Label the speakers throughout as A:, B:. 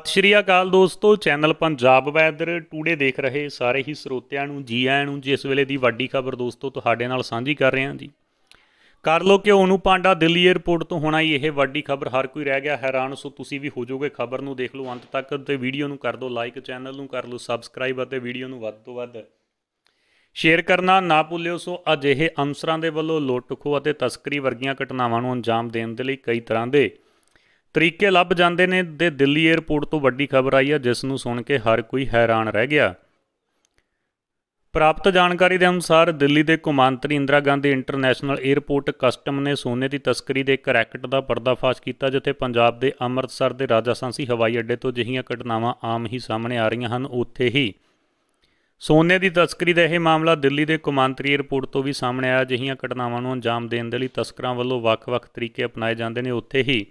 A: ਸਤਿ ਸ਼੍ਰੀ ਅਕਾਲ ਦੋਸਤੋ channel Punjab weather today ਦੇਖ ਰਹੇ ਸਾਰੇ ਹੀ ਸਰੋਤਿਆਂ ਨੂੰ ਜੀ ਆਇਆਂ ਨੂੰ ਜਿਸ ਵੇਲੇ ਦੀ ਵੱਡੀ ਖਬਰ ਦੋਸਤੋ ਤੁਹਾਡੇ ਨਾਲ ਸਾਂਝੀ ਕਰ ਰਹੇ ਹਾਂ ਜੀ ਕਰ ਲੋ ਕਿ ਉਹਨੂੰ ਪਾਂਡਾ ਦਿੱਲੀ 에ਅਰਪੋਰਟ ਤੋਂ ਹੋਣਾ ਹੀ ਇਹ ਵੱਡੀ ਖਬਰ ਹਰ ਕੋਈ ਰਹਿ ਗਿਆ ਹੈਰਾਨ ਸੋ ਤੁਸੀਂ ਵੀ ਹੋ ਜਾਓਗੇ ਖਬਰ ਨੂੰ ਦੇਖ ਲਓ ਅੰਤ ਤੱਕ ਤੇ ਵੀਡੀਓ ਨੂੰ ਕਰ ਦਿਓ ਲਾਈਕ ਚੈਨਲ ਨੂੰ ਕਰ ਲਓ ਸਬਸਕ੍ਰਾਈਬ ਅਤੇ ਵੀਡੀਓ ਨੂੰ ਵੱਧ ਤੋਂ ਵੱਧ ਸ਼ੇਅਰ ਕਰਨਾ ਨਾ ਭੁੱਲਿਓ ਸੋ ਅਜਿਹੇ ਅਨਸਰਾਂ ਦੇ ਵੱਲੋਂ ਲੁੱਟਖੋ ਅਤੇ ਤਸਕਰੀ ਵਰਗੀਆਂ ਘਟਨਾਵਾਂ ਨੂੰ ਅੰਜਾਮ ਦੇਣ ਦੇ ਲਈ ਕਈ ਤਰ੍ਹਾਂ ਦੇ ਤਰੀਕੇ ਲੱਭ ਜਾਂਦੇ ਨੇ ਤੇ ਦਿੱਲੀ 에ਅਰਪੋਰਟ ਤੋਂ ਵੱਡੀ ਖਬਰ ਆਈ ਹੈ ਜਿਸ ਨੂੰ ਸੁਣ ਕੇ ਹਰ ਕੋਈ ਹੈਰਾਨ ਰਹਿ ਗਿਆ ਪ੍ਰਾਪਤ ਜਾਣਕਾਰੀ ਦੇ ਅਨੁਸਾਰ ਦਿੱਲੀ ਦੇ ਕੁਮਾਂਤਰੀ Indira Gandhi international airport custom ਨੇ ਸੋਨੇ ਦੀ ਤਸਕਰੀ ਦੇ ਇੱਕ ਰੈਕਟ ਦਾ ਪਰਦਾਫਾਸ਼ ਕੀਤਾ ਜਿੱਥੇ ਪੰਜਾਬ ਦੇ ਅੰਮ੍ਰਿਤਸਰ ਦੇ ਰਾਜਾ ਸਾਂਸੀ ਹਵਾਈ ਅੱਡੇ ਤੋਂ ਜਿਹੀਆਂ ਘਟਨਾਵਾਂ ਆਮ ਹੀ ਸਾਹਮਣੇ ਆ ਰਹੀਆਂ ਹਨ ਉੱਥੇ ਹੀ ਸੋਨੇ ਦੀ ਤਸਕਰੀ ਦਾ ਇਹ ਮਾਮਲਾ ਦਿੱਲੀ ਦੇ ਕੁਮਾਂਤਰੀ 에ਅਰਪੋਰਟ ਤੋਂ ਵੀ ਸਾਹਮਣੇ ਆਇਆ ਜਿਹੀਆਂ ਘਟਨਾਵਾਂ ਨੂੰ ਅੰਜਾਮ ਦੇਣ ਦੇ ਲਈ ਤਸਕਰਾਂ ਵੱਲੋਂ ਵੱਖ-ਵੱਖ ਤਰੀਕੇ ਅਪਣਾਏ ਜਾਂਦੇ ਨੇ ਉੱਥੇ ਹੀ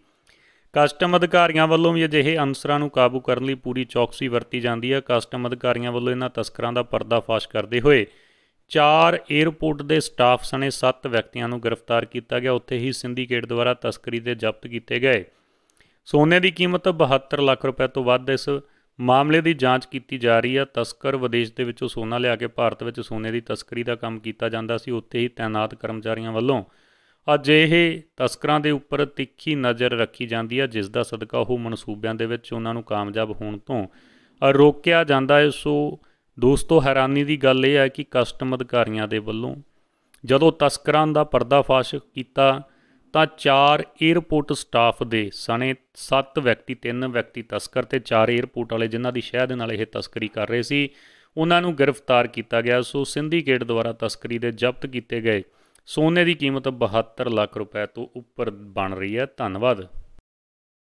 A: ਕਸਟਮ ਅਧਿਕਾਰੀਆਂ ਵੱਲੋਂ ਵੀ ਅਜਿਹੇ ਅਨਸਰਾਂ ਨੂੰ ਕਾਬੂ ਕਰਨ ਲਈ ਪੂਰੀ ਚੌਕਸੀ ਵਰਤੀ ਜਾਂਦੀ ਹੈ ਕਸਟਮ ਅਧਿਕਾਰੀਆਂ ਵੱਲੋਂ ਇਹਨਾਂ ਤਸਕਰਾਂ ਦਾ ਪਰਦਾਫਾਸ਼ ਕਰਦੇ ਹੋਏ ਚਾਰ 에ਅਰਪੋਰਟ ਦੇ ਸਟਾਫ ਸਣੇ 7 ਵਿਅਕਤੀਆਂ ਨੂੰ ਗ੍ਰਿਫਤਾਰ ਕੀਤਾ ਗਿਆ ਉੱਥੇ ਹੀ ਸਿੰਡੀਕੇਟ ਦੁਆਰਾ ਤਸਕਰੀ ਦੇ ਜ਼ਬਤ ਕੀਤੇ ਗਏ ਸੋਨੇ ਦੀ ਕੀਮਤ 72 ਲੱਖ ਰੁਪਏ ਤੋਂ ਵੱਧ ਇਸ ਮਾਮਲੇ ਦੀ ਜਾਂਚ ਕੀਤੀ ਜਾ ਰਹੀ ਹੈ ਤਸਕਰ ਵਿਦੇਸ਼ ਦੇ ਵਿੱਚੋਂ ਸੋਨਾ ਲਿਆ ਕੇ ਭਾਰਤ ਵਿੱਚ ਸੋਨੇ ਦੀ ਤਸਕਰੀ ਦਾ ਕੰਮ ਕੀਤਾ ਜਾਂਦਾ ਸੀ ਉੱਥੇ ਹੀ ਤਾਇਨਾਤ ਕਰਮਚਾਰੀਆਂ ਵੱਲੋਂ ਅਜਿਹੇ ਤਸਕਰਾਂ ਦੇ ਉੱਪਰ ਤਿੱਖੀ ਨਜ਼ਰ ਰੱਖੀ ਜਾਂਦੀ ਹੈ ਜਿਸ ਦਾ ਸਦਕਾ ਉਹ ਮਨਸੂਬਿਆਂ ਦੇ ਵਿੱਚ ਉਹਨਾਂ ਨੂੰ ਕਾਮਯਾਬ ਹੋਣ ਤੋਂ ਰੋਕਿਆ ਜਾਂਦਾ ਹੈ ਸੋ ਦੋਸਤੋ ਹੈਰਾਨੀ ਦੀ ਗੱਲ ਇਹ ਹੈ ਕਿ ਕਸਟਮ ਅਧਿਕਾਰੀਆਂ ਦੇ ਵੱਲੋਂ ਜਦੋਂ ਤਸਕਰਾਂ ਦਾ ਪਰਦਾਫਾਸ਼ ਕੀਤਾ ਤਾਂ ਚਾਰ 에어ਪੋਰਟ ਸਟਾਫ ਦੇ ਸਣੇ 7 ਵਿਅਕਤੀ 3 ਵਿਅਕਤੀ ਤਸਕਰ ਤੇ ਚਾਰ 에어ਪੋਰਟ ਵਾਲੇ ਜਿਨ੍ਹਾਂ ਦੀ ਸ਼ਹਿਦ ਦੇ ਨਾਲ ਇਹ ਤਸਕਰੀ ਕਰ ਰਹੇ ਸੀ ਉਹਨਾਂ ਨੂੰ ਗ੍ਰਿਫਤਾਰ ਕੀਤਾ ਗਿਆ ਸੋ ਸਿੰਡੀਕੇਟ ਦੁਆਰਾ ਤਸਕਰੀ ਦੇ ਜ਼ਬਤ ਕੀਤੇ ਗਏ ਸੋਨੇ ਦੀ ਕੀਮਤ 72 ਲੱਖ ਰੁਪਏ ਤੋਂ ਉੱਪਰ ਬਣ ਰਹੀ ਹੈ ਧੰਨਵਾਦ